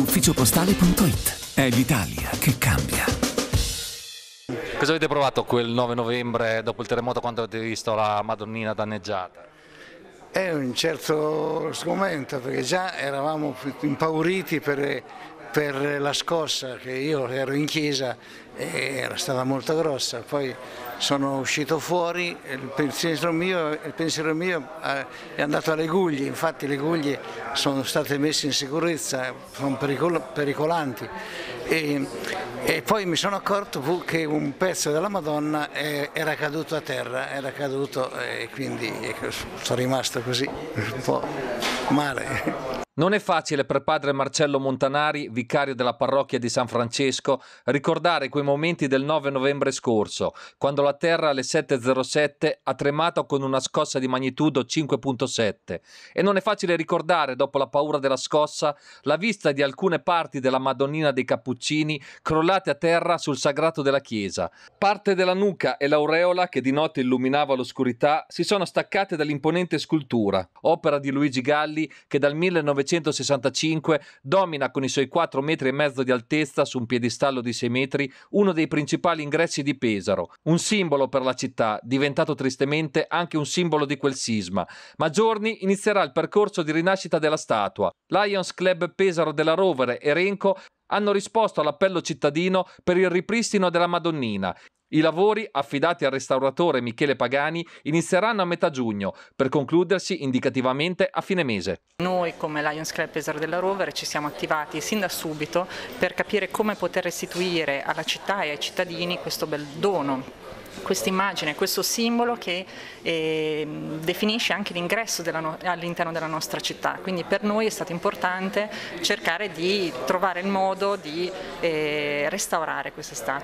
ufficiopostale.it. È l'Italia che cambia. Cosa avete provato quel 9 novembre dopo il terremoto quando avete visto la Madonnina danneggiata? È un certo sgomento perché già eravamo impauriti per per la scossa che io ero in chiesa eh, era stata molto grossa, poi sono uscito fuori, il pensiero mio, il pensiero mio eh, è andato alle guglie, infatti le guglie sono state messe in sicurezza, sono pericol pericolanti e, e, poi mi sono accorto che un pezzo della Madonna eh, era caduto a terra, era caduto e quindi ecco, sono rimasto così un po' male. Non è facile per padre Marcello Montanari, vicario della parrocchia di San Francesco, ricordare quei momenti del 9 novembre scorso, quando la Terra alle 7.07 ha tremato con una scossa di magnitudo 5.7 e non è facile ricordare, dopo la paura della scossa, la vista di alcune parti della Madonnina dei Cappuccini crollate a terra sul sagrato della chiesa. Parte della nuca e l'aureola che di notte illuminava l'oscurità si sono staccate dall'imponente scultura, opera di Luigi Galli che dal 1900 1965 domina con i suoi 4 metri e mezzo di altezza su un piedistallo di 6 metri uno dei principali ingressi di Pesaro, un simbolo per la città, diventato tristemente anche un simbolo di quel sisma. Ma giorni inizierà il percorso di rinascita della statua. Lions Club Pesaro della Rovere e Renco hanno risposto all'appello cittadino per il ripristino della Madonnina i lavori affidati al restauratore Michele Pagani inizieranno a metà giugno per concludersi indicativamente a fine mese. Noi come Lions Club Pesaro della Rovere ci siamo attivati sin da subito per capire come poter restituire alla città e ai cittadini questo bel dono questa immagine, questo simbolo che eh, definisce anche l'ingresso no all'interno della nostra città. Quindi per noi è stato importante cercare di trovare il modo di eh, restaurare questa statua.